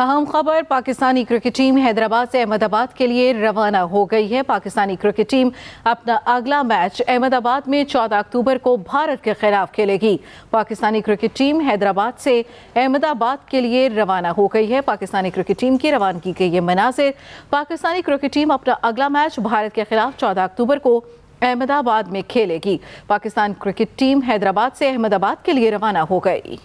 अहम खबर Pakistani cricket team Hyderabad से अहमदाबाद के लिए रवाना हो गई है पाकिस्तानी क्रिकेट टीम अपना अगला मैच अहमदाबाद में 14 अक्टूबर को भारत के खिलाफ खेलेगी पाकिस्तानी क्रिकेट टीम हैदराबाद से अहमदाबाद के लिए रवाना हो गई है पाकिस्तानी क्रिकेट टीम की रवानगी के ये मनाजिर पाकिस्तानी क्रिकेट टीम अपना अगला मैच भारत के खिलाफ चौदह अक्टूबर को अहमदाबाद में खेलेगी पाकिस्तान क्रिकेट टीम हैदराबाद से अहमदाबाद के लिए रवाना हो गई